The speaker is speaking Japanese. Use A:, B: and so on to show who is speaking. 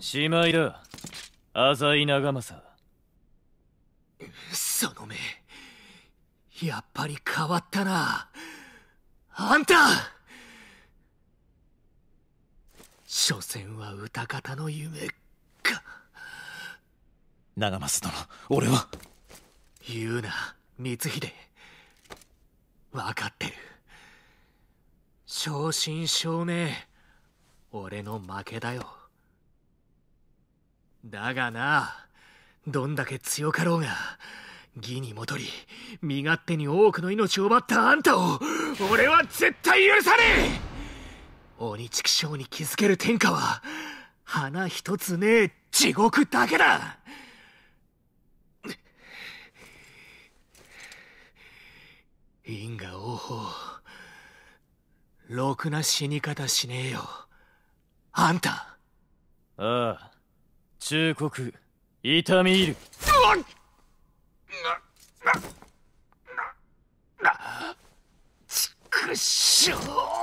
A: しまいだ浅井長政
B: その目やっぱり変わったなあんた所詮は歌方の夢か長政殿俺は言うな光秀分かってる正真正銘俺の負けだよだがなどんだけ強かろうが義に戻り身勝手に多くの命を奪ったあんたを俺は絶対許さねえ鬼畜生に気づける天下は花一つねえ地獄だけだ因果応報ろくな死に方しねえよあんた
A: ああ
C: 忠告痛み入る
B: ななななちくしょう